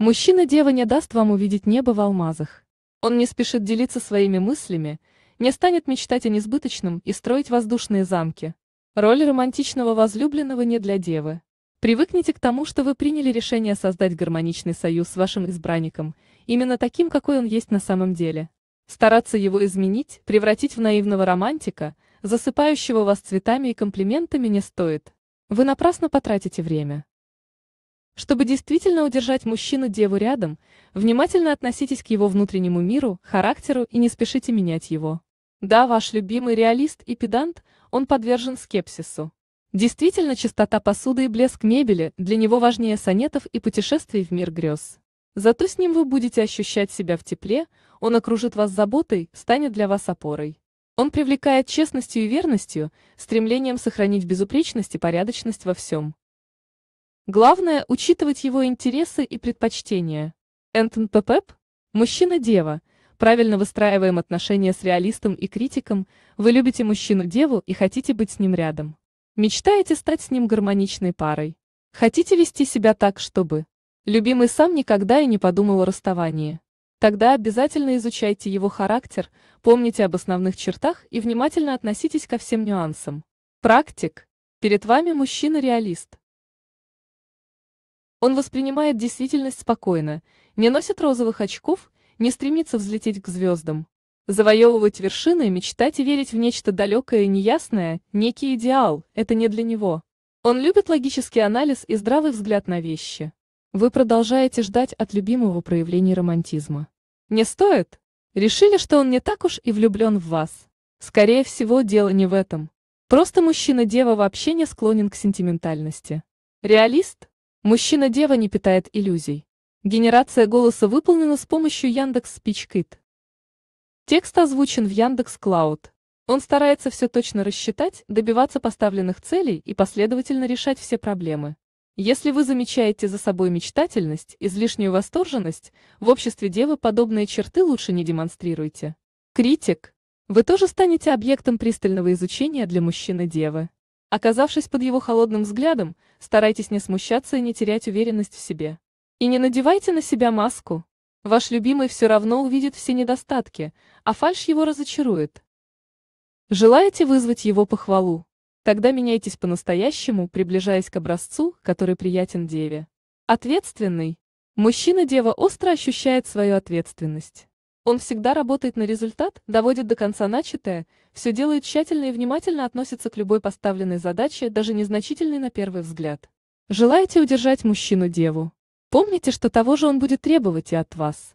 Мужчина-дева не даст вам увидеть небо в алмазах. Он не спешит делиться своими мыслями, не станет мечтать о несбыточном и строить воздушные замки. Роль романтичного возлюбленного не для девы. Привыкните к тому, что вы приняли решение создать гармоничный союз с вашим избранником, именно таким, какой он есть на самом деле. Стараться его изменить, превратить в наивного романтика, засыпающего вас цветами и комплиментами не стоит. Вы напрасно потратите время. Чтобы действительно удержать мужчину-деву рядом, внимательно относитесь к его внутреннему миру, характеру и не спешите менять его. Да, ваш любимый реалист и педант, он подвержен скепсису. Действительно, чистота посуды и блеск мебели для него важнее сонетов и путешествий в мир грез. Зато с ним вы будете ощущать себя в тепле, он окружит вас заботой, станет для вас опорой. Он привлекает честностью и верностью, стремлением сохранить безупречность и порядочность во всем. Главное – учитывать его интересы и предпочтения. НТНПП – мужчина-дева. Правильно выстраиваем отношения с реалистом и критиком, вы любите мужчину-деву и хотите быть с ним рядом. Мечтаете стать с ним гармоничной парой. Хотите вести себя так, чтобы... Любимый сам никогда и не подумал о расставании. Тогда обязательно изучайте его характер, помните об основных чертах и внимательно относитесь ко всем нюансам. Практик. Перед вами мужчина-реалист. Он воспринимает действительность спокойно, не носит розовых очков, не стремится взлететь к звездам. Завоевывать вершины, мечтать и верить в нечто далекое и неясное, некий идеал – это не для него. Он любит логический анализ и здравый взгляд на вещи. Вы продолжаете ждать от любимого проявления романтизма. Не стоит? Решили, что он не так уж и влюблен в вас. Скорее всего, дело не в этом. Просто мужчина-дева вообще не склонен к сентиментальности. Реалист? Мужчина-дева не питает иллюзий. Генерация голоса выполнена с помощью Яндекс Спичкит. Текст озвучен в Яндекс Клауд. Он старается все точно рассчитать, добиваться поставленных целей и последовательно решать все проблемы. Если вы замечаете за собой мечтательность, излишнюю восторженность, в обществе девы подобные черты лучше не демонстрируйте. Критик. Вы тоже станете объектом пристального изучения для мужчины-девы. Оказавшись под его холодным взглядом, старайтесь не смущаться и не терять уверенность в себе. И не надевайте на себя маску. Ваш любимый все равно увидит все недостатки, а фальш его разочарует. Желаете вызвать его похвалу? Тогда меняйтесь по-настоящему, приближаясь к образцу, который приятен деве. Ответственный. Мужчина-дева остро ощущает свою ответственность. Он всегда работает на результат, доводит до конца начатое, все делает тщательно и внимательно относится к любой поставленной задаче, даже незначительной на первый взгляд. Желаете удержать мужчину-деву? Помните, что того же он будет требовать и от вас.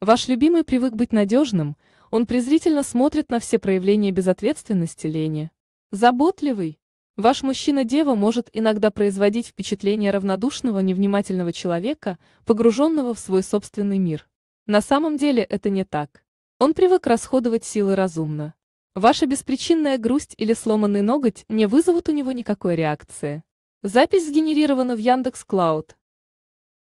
Ваш любимый привык быть надежным, он презрительно смотрит на все проявления безответственности лени. Заботливый. Ваш мужчина-дева может иногда производить впечатление равнодушного, невнимательного человека, погруженного в свой собственный мир. На самом деле это не так. Он привык расходовать силы разумно. Ваша беспричинная грусть или сломанный ноготь не вызовут у него никакой реакции. Запись сгенерирована в Яндекс Клауд.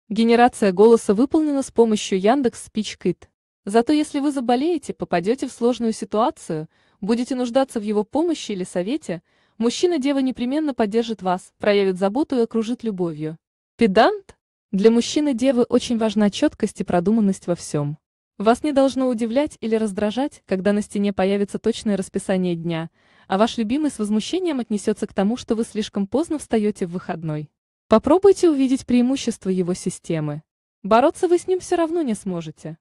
Генерация голоса выполнена с помощью Яндекс Спич Kit. Зато если вы заболеете, попадете в сложную ситуацию, будете нуждаться в его помощи или совете, мужчина-дева непременно поддержит вас, проявит заботу и окружит любовью. Педант? Для мужчины Девы очень важна четкость и продуманность во всем. Вас не должно удивлять или раздражать, когда на стене появится точное расписание дня, а ваш любимый с возмущением отнесется к тому, что вы слишком поздно встаете в выходной. Попробуйте увидеть преимущества его системы. Бороться вы с ним все равно не сможете.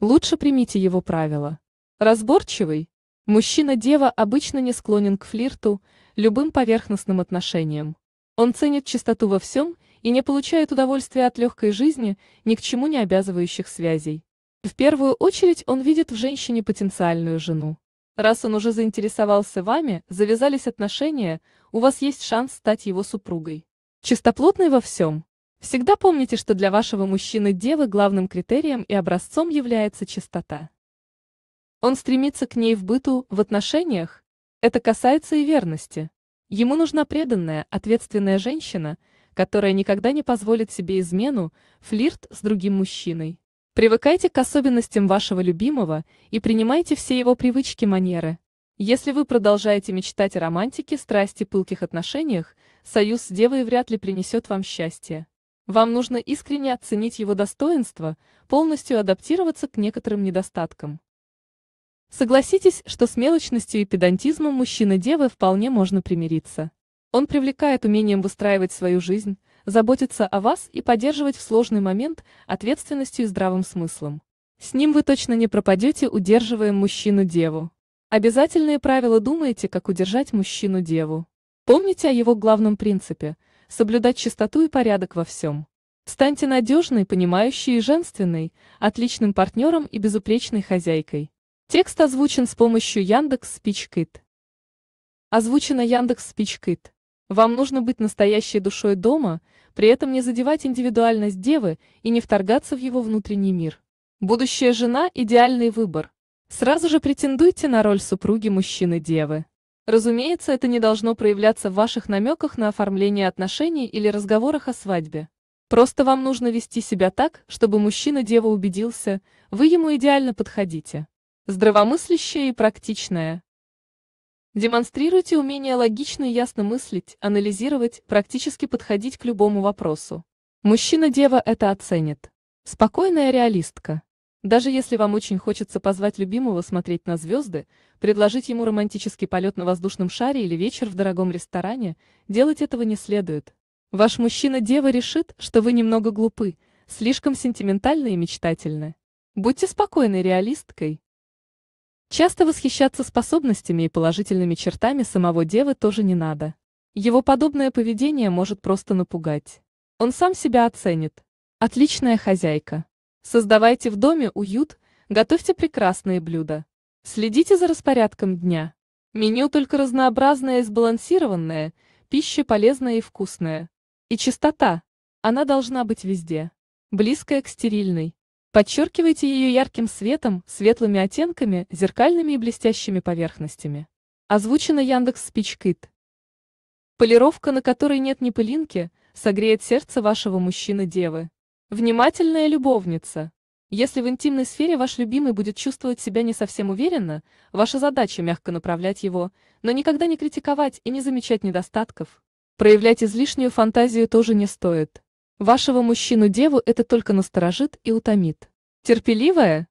Лучше примите его правила. Разборчивый. Мужчина-дева обычно не склонен к флирту, любым поверхностным отношениям. Он ценит чистоту во всем и не получает удовольствия от легкой жизни, ни к чему не обязывающих связей. В первую очередь он видит в женщине потенциальную жену. Раз он уже заинтересовался вами, завязались отношения, у вас есть шанс стать его супругой. Чистоплотный во всем. Всегда помните, что для вашего мужчины-девы главным критерием и образцом является чистота. Он стремится к ней в быту, в отношениях. Это касается и верности. Ему нужна преданная, ответственная женщина – которая никогда не позволит себе измену, флирт с другим мужчиной. Привыкайте к особенностям вашего любимого и принимайте все его привычки, манеры. Если вы продолжаете мечтать о романтике, страсти, пылких отношениях, союз с девой вряд ли принесет вам счастье. Вам нужно искренне оценить его достоинства, полностью адаптироваться к некоторым недостаткам. Согласитесь, что с мелочностью и педантизмом мужчина девы вполне можно примириться. Он привлекает умением выстраивать свою жизнь, заботиться о вас и поддерживать в сложный момент ответственностью и здравым смыслом. С ним вы точно не пропадете, удерживая мужчину-деву. Обязательные правила думаете, как удержать мужчину-деву. Помните о его главном принципе – соблюдать чистоту и порядок во всем. Станьте надежной, понимающей и женственной, отличным партнером и безупречной хозяйкой. Текст озвучен с помощью Яндекс Спичкит. Озвучено Яндекс Спичкит. Вам нужно быть настоящей душой дома, при этом не задевать индивидуальность девы и не вторгаться в его внутренний мир. Будущая жена – идеальный выбор. Сразу же претендуйте на роль супруги мужчины-девы. Разумеется, это не должно проявляться в ваших намеках на оформление отношений или разговорах о свадьбе. Просто вам нужно вести себя так, чтобы мужчина-дева убедился, вы ему идеально подходите. Здравомыслящая и практичная. Демонстрируйте умение логично и ясно мыслить, анализировать, практически подходить к любому вопросу. Мужчина-дева это оценит. Спокойная реалистка. Даже если вам очень хочется позвать любимого смотреть на звезды, предложить ему романтический полет на воздушном шаре или вечер в дорогом ресторане, делать этого не следует. Ваш мужчина-дева решит, что вы немного глупы, слишком сентиментальны и мечтательны. Будьте спокойной реалисткой, Часто восхищаться способностями и положительными чертами самого Девы тоже не надо. Его подобное поведение может просто напугать. Он сам себя оценит. Отличная хозяйка. Создавайте в доме уют, готовьте прекрасные блюда. Следите за распорядком дня. Меню только разнообразное и сбалансированное, пища полезная и вкусная. И чистота. Она должна быть везде. Близкая к стерильной. Подчеркивайте ее ярким светом, светлыми оттенками, зеркальными и блестящими поверхностями. Озвучено Яндекс Спичкит. Полировка, на которой нет ни пылинки, согреет сердце вашего мужчины-девы. Внимательная любовница. Если в интимной сфере ваш любимый будет чувствовать себя не совсем уверенно, ваша задача мягко направлять его, но никогда не критиковать и не замечать недостатков. Проявлять излишнюю фантазию тоже не стоит. Вашего мужчину-деву это только насторожит и утомит. Терпеливая?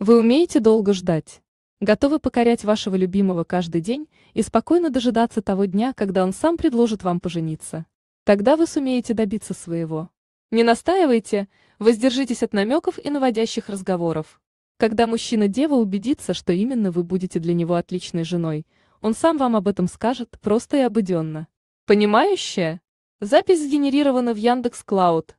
Вы умеете долго ждать. Готовы покорять вашего любимого каждый день и спокойно дожидаться того дня, когда он сам предложит вам пожениться. Тогда вы сумеете добиться своего. Не настаивайте, воздержитесь от намеков и наводящих разговоров. Когда мужчина-дева убедится, что именно вы будете для него отличной женой, он сам вам об этом скажет, просто и обыденно. Понимающая? Запись сгенерирована в Яндекс Клауд.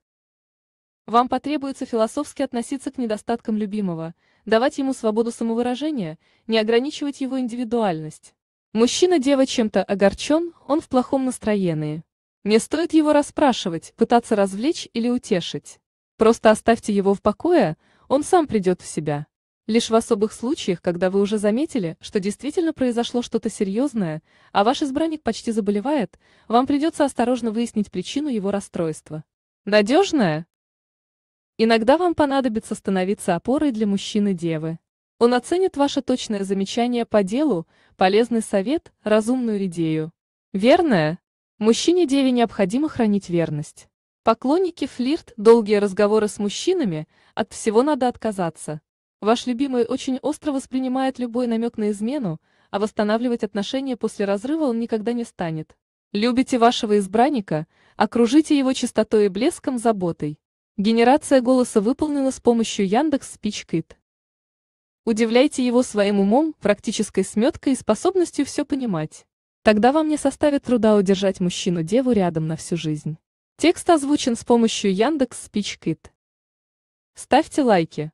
Вам потребуется философски относиться к недостаткам любимого, давать ему свободу самовыражения, не ограничивать его индивидуальность. Мужчина-дева чем-то огорчен, он в плохом настроении. Не стоит его расспрашивать, пытаться развлечь или утешить. Просто оставьте его в покое, он сам придет в себя. Лишь в особых случаях, когда вы уже заметили, что действительно произошло что-то серьезное, а ваш избранник почти заболевает, вам придется осторожно выяснить причину его расстройства. Надежное? Иногда вам понадобится становиться опорой для мужчины-девы. Он оценит ваше точное замечание по делу, полезный совет, разумную идею. Верное? Мужчине-деве необходимо хранить верность. Поклонники флирт, долгие разговоры с мужчинами, от всего надо отказаться. Ваш любимый очень остро воспринимает любой намек на измену, а восстанавливать отношения после разрыва он никогда не станет. Любите вашего избранника, окружите его чистотой и блеском заботой. Генерация голоса выполнена с помощью Яндекс Спичкит. Удивляйте его своим умом, практической сметкой и способностью все понимать. Тогда вам не составит труда удержать мужчину-деву рядом на всю жизнь. Текст озвучен с помощью Яндекс Спичкит. Ставьте лайки.